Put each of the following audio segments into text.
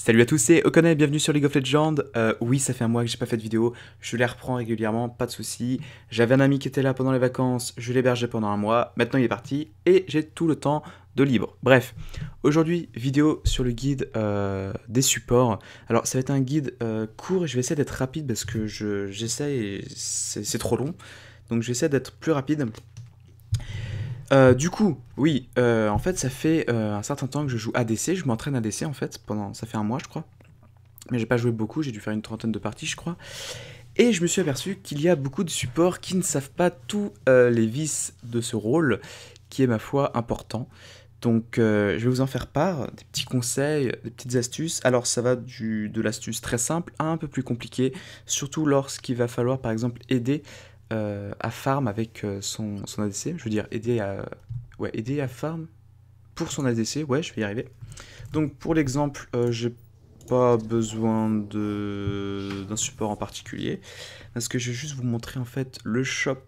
Salut à tous, c'est Okone, bienvenue sur League of Legends. Euh, oui, ça fait un mois que j'ai pas fait de vidéo, je les reprends régulièrement, pas de souci. J'avais un ami qui était là pendant les vacances, je l'hébergeais pendant un mois, maintenant il est parti et j'ai tout le temps de libre. Bref, aujourd'hui, vidéo sur le guide euh, des supports. Alors, ça va être un guide euh, court et je vais essayer d'être rapide parce que j'essaie je, et c'est trop long. Donc, j'essaie d'être plus rapide. Euh, du coup, oui, euh, en fait, ça fait euh, un certain temps que je joue ADC. Je m'entraîne ADC en fait pendant, ça fait un mois, je crois. Mais j'ai pas joué beaucoup. J'ai dû faire une trentaine de parties, je crois. Et je me suis aperçu qu'il y a beaucoup de supports qui ne savent pas tous les vices de ce rôle, qui est ma foi important. Donc, je vais vous en faire part, des petits conseils, des petites astuces. Alors, ça va du, de l'astuce très simple à un peu plus compliqué, surtout lorsqu'il va falloir, par exemple, aider euh, à Farm avec euh, son, son, ADC, je veux dire aider à, ouais, aider à Farm pour son ADC, ouais je vais y arriver. Donc pour l'exemple, euh, j'ai pas besoin d'un support en particulier, parce que je vais juste vous montrer en fait le shop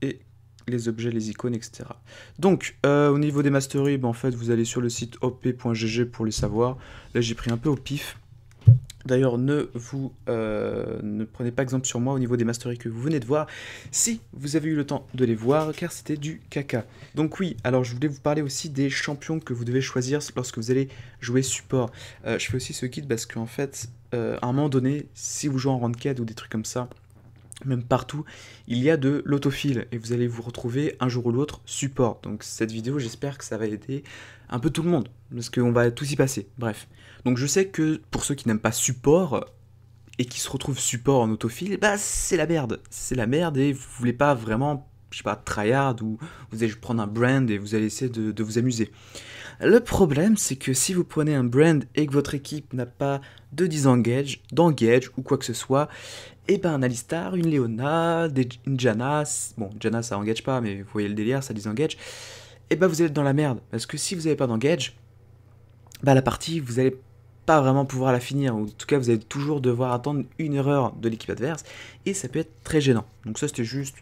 et les objets, les icônes, etc. Donc, au niveau des mastery, ben, en fait, vous allez sur le site op.gg pour les savoir. Là, j'ai pris un peu au pif. D'ailleurs, ne vous euh, ne prenez pas exemple sur moi au niveau des masteries que vous venez de voir, si vous avez eu le temps de les voir, car c'était du caca. Donc oui, alors je voulais vous parler aussi des champions que vous devez choisir lorsque vous allez jouer support. Euh, je fais aussi ce guide parce qu'en fait, euh, à un moment donné, si vous jouez en ranked ou des trucs comme ça, même partout, il y a de l'autofill et vous allez vous retrouver un jour ou l'autre support. Donc cette vidéo, j'espère que ça va aider un peu tout le monde, parce qu'on va tous y passer, bref. Donc je sais que pour ceux qui n'aiment pas support et qui se retrouvent support en autofill, bah c'est la merde, c'est la merde et vous voulez pas vraiment, je sais pas, tryhard ou vous allez prendre un brand et vous allez essayer de, de vous amuser. Le problème, c'est que si vous prenez un brand et que votre équipe n'a pas de disengage, d'engage ou quoi que ce soit, et eh ben un Alistar, une Leona, des, une Janas, bon Janna ça engage pas mais vous voyez le délire, ça disengage, et eh ben vous êtes dans la merde, parce que si vous n'avez pas d'engage, bah, la partie vous allez pas vraiment pouvoir la finir, ou en tout cas vous allez toujours devoir attendre une erreur de l'équipe adverse, et ça peut être très gênant. Donc ça c'était juste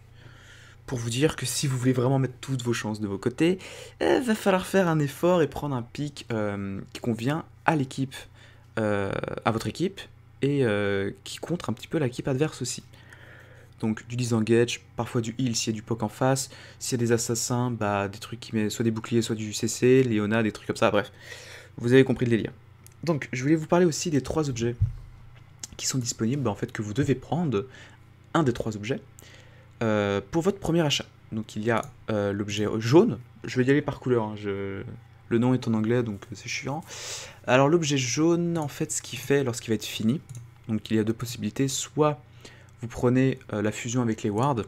pour vous dire que si vous voulez vraiment mettre toutes vos chances de vos côtés, il eh, va falloir faire un effort et prendre un pic euh, qui convient à l'équipe, euh, à votre équipe, et euh, qui contre un petit peu l'équipe adverse aussi. Donc du disengage, parfois du heal s'il y a du poke en face, s'il y a des assassins, bah des trucs qui mettent soit des boucliers, soit du CC, Léona, des trucs comme ça, bref. Vous avez compris le délire. Donc je voulais vous parler aussi des trois objets qui sont disponibles, en fait que vous devez prendre, un des trois objets, euh, pour votre premier achat. Donc il y a euh, l'objet jaune, je vais y aller par couleur, hein, le nom est en anglais, donc euh, c'est chiant. Alors l'objet jaune, en fait, ce qu'il fait lorsqu'il va être fini, donc il y a deux possibilités, soit vous prenez euh, la fusion avec les wards,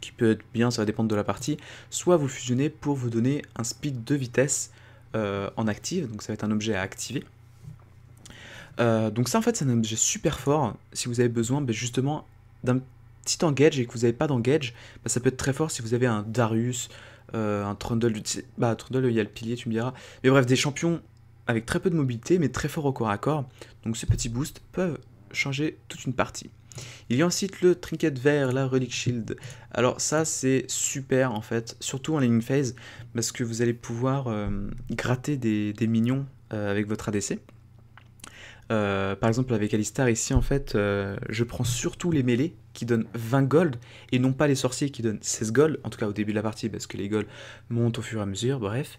qui peut être bien, ça va dépendre de la partie, soit vous fusionnez pour vous donner un speed de vitesse euh, en active, donc ça va être un objet à activer. donc ça en fait c'est un objet super fort si vous avez besoin mais ben, justement d'un petit engage et que vous n'avez pas d'engage, ben, ça peut être très fort si vous avez un Darius, euh, un Trundle, bah, Trundle, il y a le pilier, tu me diras. Mais bref, des champions avec très peu de mobilité, mais très fort au corps à corps. Donc ces petits boosts peuvent changer toute une partie. Il y a ensuite le trinket vert, la Relic Shield. Alors ça c'est super en fait, surtout en ligne phase, parce que vous allez pouvoir euh, gratter des, des minions euh, avec votre ADC. Euh, par exemple, avec Alistar ici, en fait, euh, je prends surtout les mêlées qui donnent 20 gold et non pas les sorciers qui donnent 16 gold, en tout cas au début de la partie parce que les gold montent au fur et à mesure, bref.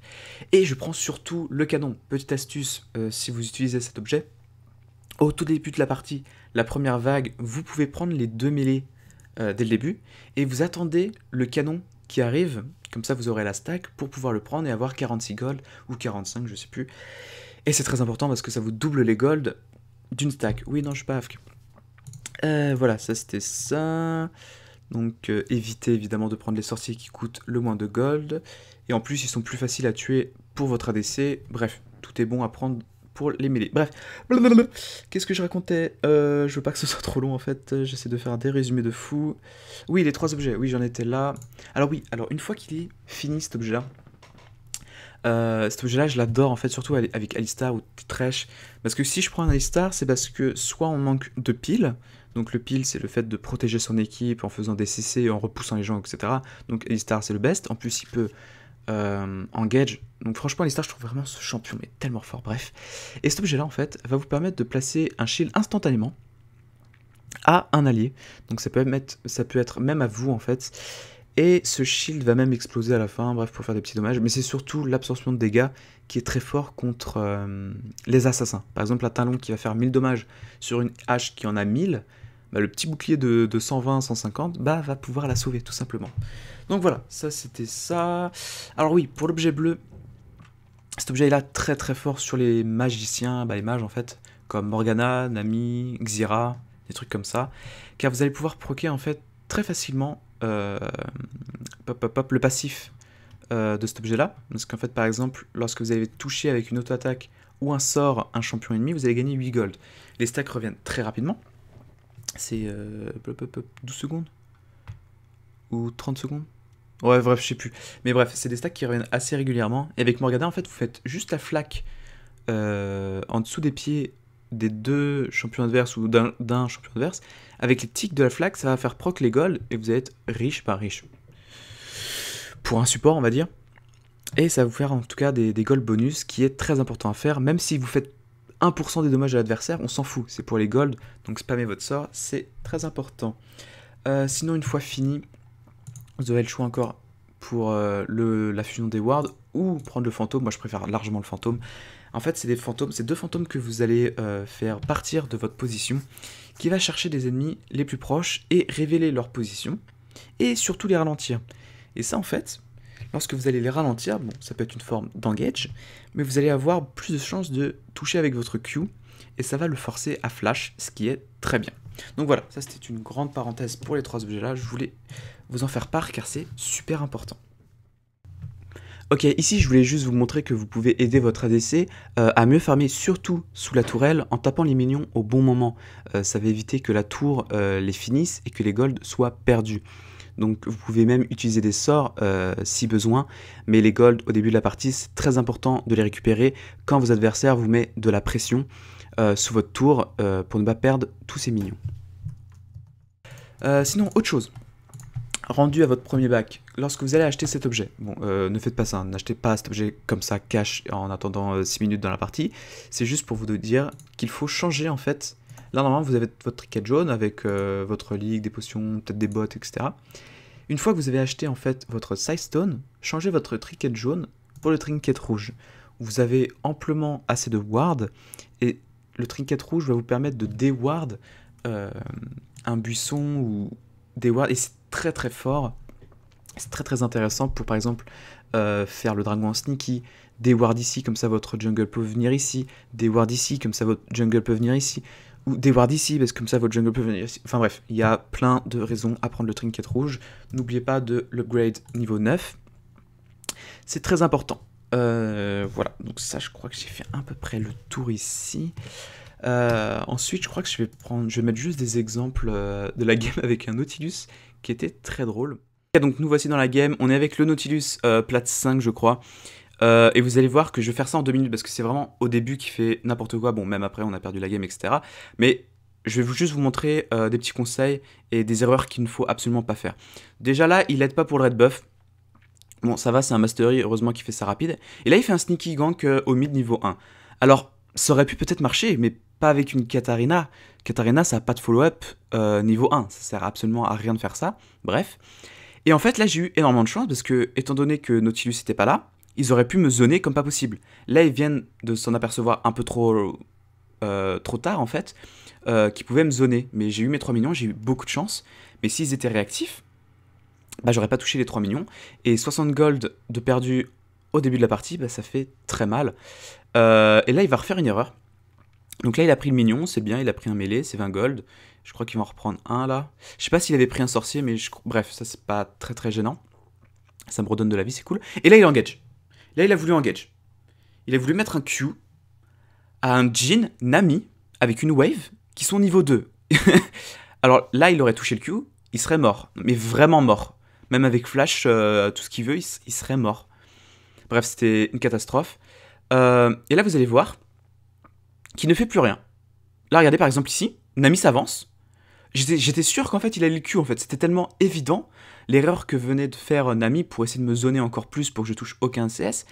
Et je prends surtout le canon. Petite astuce, euh, si vous utilisez cet objet, au tout début de la partie, la première vague, vous pouvez prendre les deux mêlées dès le début et vous attendez le canon qui arrive, comme ça vous aurez la stack pour pouvoir le prendre et avoir 46 gold ou 45, je sais plus. Et c'est très important parce que ça vous double les golds d'une stack. Oui, non, je suis pas euh, voilà, ça c'était ça. Donc euh, évitez évidemment de prendre les sorciers qui coûtent le moins de gold. Et en plus, ils sont plus faciles à tuer pour votre ADC. Bref, tout est bon à prendre pour les mêler. Bref, qu'est-ce que je racontais euh, Je veux pas que ce soit trop long en fait, j'essaie de faire des résumés de fou. Oui, les trois objets, oui j'en étais là. Alors oui, alors une fois qu'il est fini cet objet-là, euh, cet objet-là, je l'adore en fait, surtout avec Alistar ou Trash. Parce que si je prends un Alistar, c'est parce que soit on manque de pile donc le pile, c'est le fait de protéger son équipe en faisant des CC, en repoussant les gens, etc. Donc Alistar, c'est le best. En plus, il peut euh, engage. Donc franchement, Alistar, je trouve vraiment ce champion, mais tellement fort. Bref. Et cet objet-là, en fait, va vous permettre de placer un shield instantanément à un allié. Donc ça peut, être, ça peut être même à vous, en fait. Et ce shield va même exploser à la fin, bref, pour faire des petits dommages. Mais c'est surtout l'absorption de dégâts qui est très fort contre euh, les assassins. Par exemple, un talon qui va faire 1000 dommages sur une hache qui en a 1000, bah, le petit bouclier de, 120-150 bah, va pouvoir la sauver, tout simplement. Donc voilà, ça c'était ça. Alors oui, pour l'objet bleu, cet objet est là très très fort sur les magiciens, bah, les mages en fait, comme Morgana, Nami, Xira, des trucs comme ça. Car vous allez pouvoir proquer en fait très facilement euh, le passif euh, de cet objet-là. Parce qu'en fait, par exemple, lorsque vous avez touché avec une auto-attaque ou un sort un champion ennemi, vous allez gagner 8 gold. Les stacks reviennent très rapidement. C'est 12 euh, secondes Ou 30 secondes Ouais, bref, je sais plus. Mais bref, c'est des stacks qui reviennent assez régulièrement. Et avec Morgana, en fait, vous faites juste la flaque en dessous des pieds des deux champions adverses ou d'un champion adverse, avec les tics de la flaque, ça va faire proc les golds et vous êtes riche par riche. Pour un support, on va dire. Et ça va vous faire en tout cas des, gold bonus, qui est très important à faire, même si vous faites 1% des dommages à l'adversaire, on s'en fout, c'est pour les golds, donc spammer votre sort, c'est très important. Euh, sinon, une fois fini, vous avez le choix encore pour euh, le, la fusion des wards ou prendre le fantôme. Moi, je préfère largement le fantôme. En fait, c'est des fantômes, c'est deux fantômes que vous allez euh, faire partir de votre position, qui va chercher des ennemis les plus proches et révéler leur position, et surtout les ralentir. Et ça, en fait, lorsque vous allez les ralentir, bon, ça peut être une forme d'engage, mais vous allez avoir plus de chances de toucher avec votre Q, et ça va le forcer à flash, ce qui est très bien. Donc voilà, ça c'était une grande parenthèse pour les trois objets là, je voulais vous en faire part car c'est super important. Ok, ici je voulais juste vous montrer que vous pouvez aider votre ADC euh, à mieux farmer, surtout sous la tourelle, en tapant les minions au bon moment. Euh, ça va éviter que la tour euh, les finisse et que les golds soient perdus. Donc vous pouvez même utiliser des sorts si besoin, mais les golds au début de la partie, c'est très important de les récupérer quand vos adversaires vous mettent de la pression sous votre tour pour ne pas perdre tous ces minions. sinon, autre chose, rendu à votre premier bac, lorsque vous allez acheter cet objet, euh, ne faites pas ça, n'achetez pas cet objet comme ça cash en attendant 6 euh, minutes dans la partie, c'est juste pour vous dire qu'il faut changer en fait. Là normalement vous avez votre triquet jaune avec euh, votre ligue, des potions, peut-être des bottes, etc. Une fois que vous avez acheté en fait votre size stone, changez votre trinket jaune pour le trinket rouge. Vous avez amplement assez de ward et le trinket rouge va vous permettre de déward un buisson ou déward, et c'est très très fort. C'est très très intéressant pour par exemple euh, faire le dragon en sneaky, des ward ici, comme ça votre jungle peut venir ici, des ward ici, comme ça votre jungle peut venir ici, ou des ward ici, parce que comme ça votre jungle peut venir ici. Enfin bref, il y a plein de raisons à prendre le trinket rouge. N'oubliez pas de l'upgrade niveau 9. C'est très important. Euh, voilà, donc ça je crois que j'ai fait à peu près le tour ici. Euh, ensuite, je crois que je vais prendre, je vais mettre juste des exemples de la game avec un Nautilus qui était très drôle. donc nous voici dans la game, on est avec le Nautilus euh, plate 5 je crois. Euh, et vous allez voir que je vais faire ça en deux minutes parce que c'est vraiment au début qui fait n'importe quoi. Bon, même après, on a perdu la game, etc. Mais je vais juste vous montrer euh, des petits conseils et des erreurs qu'il ne faut absolument pas faire. Déjà là, il n'aide pas pour le red buff. Bon, ça va, c'est un mastery, heureusement qu'il fait ça rapide. Et là, il fait un sneaky gank euh, au mid niveau 1. Alors, ça aurait pu peut-être marcher, mais pas avec une Katarina. Katarina, ça n'a pas de follow-up euh, niveau 1. Ça sert absolument à rien de faire ça. Bref. Et en fait, là, j'ai eu énormément de chance parce que, étant donné que Nautilus n'était pas là, ils auraient pu me zoner comme pas possible. Là, ils viennent de s'en apercevoir un peu trop, euh, trop tard, en fait, euh, qu'ils pouvaient me zoner. Mais j'ai eu mes 3 millions, j'ai eu beaucoup de chance. Mais s'ils étaient réactifs, bah, j'aurais pas touché les 3 millions. Et 60 gold de perdu au début de la partie, bah, ça fait très mal. et là, il va refaire une erreur. Donc là, il a pris le mignon, c'est bien, il a pris un mêlé, c'est 20 gold. Je crois qu'il va en reprendre un là. Je sais pas s'il avait pris un sorcier, mais bref, ça c'est pas très très gênant. Ça me redonne de la vie, c'est cool. Et là, il engage. Là, il a voulu engage. Il a voulu mettre un Q à un Jin Nami avec une wave qui sont niveau 2. Alors là, il aurait touché le Q, il serait mort. Mais vraiment mort. Même avec Flash, euh, tout ce qu'il veut, il, serait mort. Bref, c'était une catastrophe. Euh, et là, vous allez voir, qui ne fait plus rien. Là, regardez par exemple ici, Nami s'avance. J'étais sûr qu'en fait il allait le Q en fait, c'était tellement évident l'erreur que venait de faire euh, Nami pour essayer de me zoner encore plus pour que je touche aucun CS.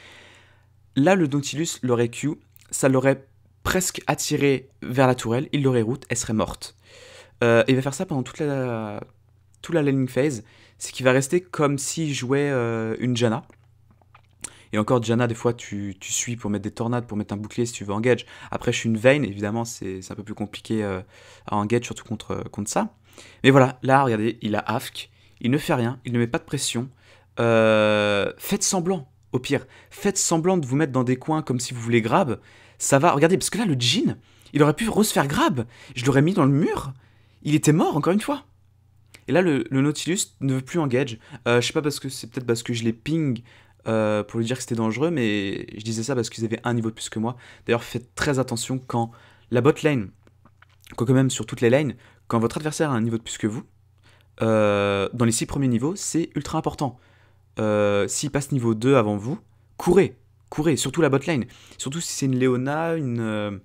Là le Nautilus l'aurait Q, ça l'aurait presque attiré vers la tourelle, il l'aurait route, elle serait morte. Euh, il va faire ça pendant toute la, toute la landing phase, c'est qu'il va rester comme s'il jouait euh, une Janna. Et encore, Jana, des fois, tu, tu, suis pour mettre des tornades, pour mettre un bouclier si tu veux engage. Après, je suis une veine, évidemment, c'est un peu plus compliqué euh, à engage, surtout euh, contre, ça. Mais voilà, là, regardez, il a AFK, il ne fait rien, il ne met pas de pression. Euh, faites semblant, au pire. Faites semblant de vous mettre dans des coins comme si vous voulez grab. Ça va, regardez, parce que là, le jean, il aurait pu se faire grab. Je l'aurais mis dans le mur. Il était mort, encore une fois. Et là, le, Nautilus ne veut plus engage. Euh, je sais pas parce que c'est peut-être parce que je l'ai ping euh, pour lui dire que c'était dangereux, mais je disais ça parce qu'ils avaient un niveau de plus que moi. D'ailleurs, faites très attention quand la bot lane, quand quand même sur toutes les lanes, quand votre adversaire a un niveau de plus que vous, euh, dans les 6 premiers niveaux, c'est ultra important. Euh, s'il passe niveau 2 avant vous, courez, courez, surtout la bot lane. Surtout si c'est une Leona, une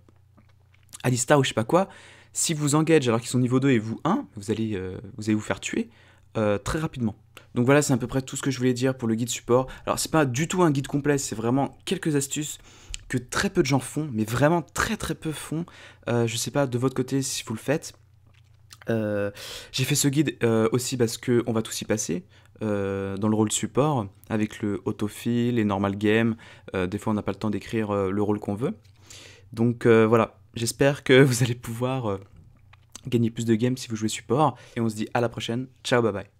Alista ou je sais pas quoi. Si vous engagez alors qu'ils sont niveau 2 et vous 1, vous allez, vous, allez vous faire tuer très rapidement. Donc voilà, c'est à peu près tout ce que je voulais dire pour le guide support. Alors c'est pas du tout un guide complet, c'est vraiment quelques astuces que très peu de gens font, mais vraiment très très peu font. Je euh, je sais pas de votre côté si vous le faites. Euh, j'ai fait ce guide euh, aussi parce que on va tous y passer dans le rôle support avec le autofill, les normal game. des fois, on n'a pas le temps d'écrire le rôle qu'on veut. Donc voilà, j'espère que vous allez pouvoir gagner plus de games si vous jouez support. Et on se dit à la prochaine. Ciao, bye bye.